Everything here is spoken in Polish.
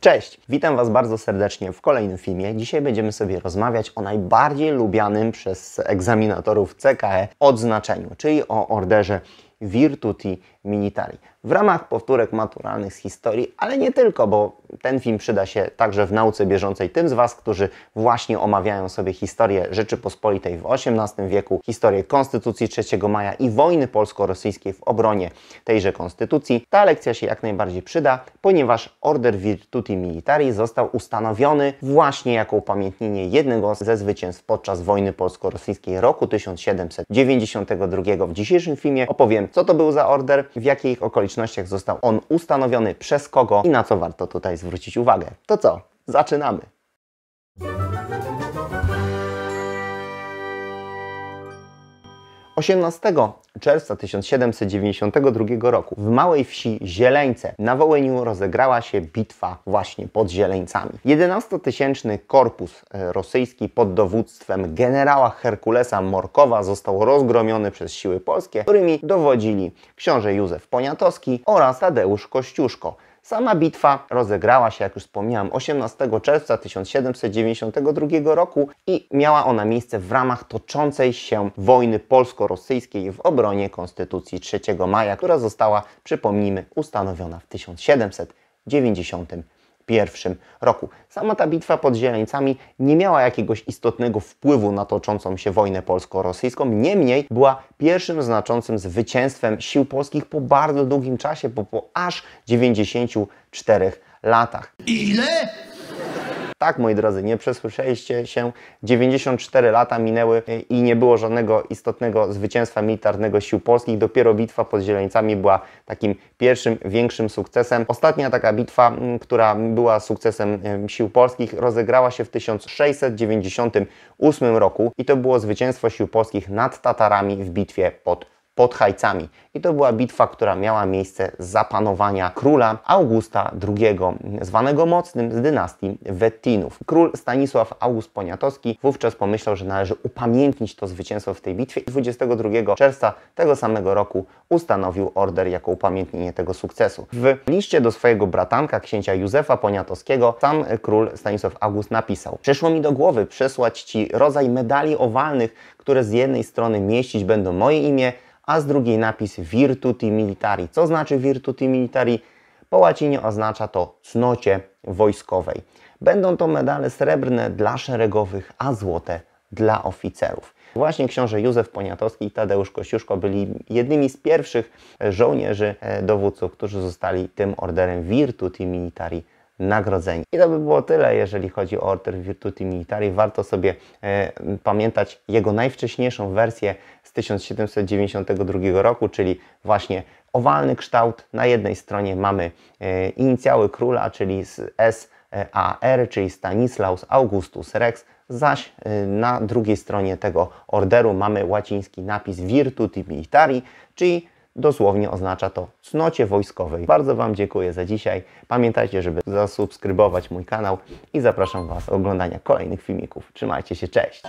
Cześć, witam Was bardzo serdecznie w kolejnym filmie. Dzisiaj będziemy sobie rozmawiać o najbardziej lubianym przez egzaminatorów CKE odznaczeniu, czyli o orderze Virtuti Minitari. W ramach powtórek maturalnych z historii, ale nie tylko, bo ten film przyda się także w nauce bieżącej tym z Was, którzy właśnie omawiają sobie historię Rzeczypospolitej w XVIII wieku, historię Konstytucji 3 maja i wojny polsko-rosyjskiej w obronie tejże konstytucji. Ta lekcja się jak najbardziej przyda, ponieważ Order Virtuti Militari został ustanowiony właśnie jako upamiętnienie jednego ze zwycięstw podczas wojny polsko-rosyjskiej roku 1792. W dzisiejszym filmie opowiem, co to był za order, w jakich okolicznościach został on ustanowiony, przez kogo i na co warto tutaj zwrócić uwagę. To co? Zaczynamy! 18 czerwca 1792 roku w małej wsi Zieleńce na Wołyniu rozegrała się bitwa właśnie pod Zieleńcami. 11-tysięczny korpus e, rosyjski pod dowództwem generała Herkulesa Morkowa został rozgromiony przez siły polskie, którymi dowodzili książę Józef Poniatowski oraz Tadeusz Kościuszko. Sama bitwa rozegrała się, jak już wspomniałem, 18 czerwca 1792 roku i miała ona miejsce w ramach toczącej się wojny polsko-rosyjskiej w obronie Konstytucji 3 maja, która została, przypomnijmy, ustanowiona w 1790 1991 roku. Sama ta bitwa pod Zieleńcami nie miała jakiegoś istotnego wpływu na toczącą się wojnę polsko-rosyjską, niemniej była pierwszym znaczącym zwycięstwem sił polskich po bardzo długim czasie, bo po aż 94 latach. Ile? Tak, moi drodzy, nie przesłyszeliście się. 94 lata minęły e, i nie było żadnego istotnego zwycięstwa militarnego sił polskich. Dopiero bitwa pod Zieleńcami była takim pierwszym, większym sukcesem. Ostatnia taka bitwa, która była sukcesem e, sił polskich, rozegrała się w 1698 roku i to było zwycięstwo sił polskich nad Tatarami w bitwie pod pod Hajcami. I to była bitwa, która miała miejsce zapanowania króla Augusta II, zwanego mocnym z dynastii Wettinów. Król Stanisław August Poniatowski wówczas pomyślał, że należy upamiętnić to zwycięstwo w tej bitwie i 22 czerwca tego samego roku ustanowił order jako upamiętnienie tego sukcesu. W liście do swojego bratanka, księcia Józefa Poniatowskiego, sam król Stanisław August napisał Przyszło mi do głowy przesłać Ci rodzaj medali owalnych, które z jednej strony mieścić będą moje imię, a z drugiej napis Virtuti Militari. Co znaczy Virtuti Militari? Po łacinie oznacza to cnocie wojskowej. Będą to medale srebrne dla szeregowych, a złote dla oficerów. Właśnie książę Józef Poniatowski i Tadeusz Kościuszko byli jednymi z pierwszych żołnierzy e, dowódców, którzy zostali tym orderem Virtuti Militari nagrodzeni. I to by było tyle, jeżeli chodzi o Order Virtuti Militari. Warto sobie e, pamiętać jego najwcześniejszą wersję z 1792 roku, czyli właśnie owalny kształt. Na jednej stronie mamy e, inicjały króla, czyli SAR, czyli Stanislaus Augustus Rex, zaś e, na drugiej stronie tego orderu mamy łaciński napis Virtuti Militari, czyli Dosłownie oznacza to cnocie wojskowej. Bardzo Wam dziękuję za dzisiaj. Pamiętajcie, żeby zasubskrybować mój kanał i zapraszam Was do oglądania kolejnych filmików. Trzymajcie się, cześć!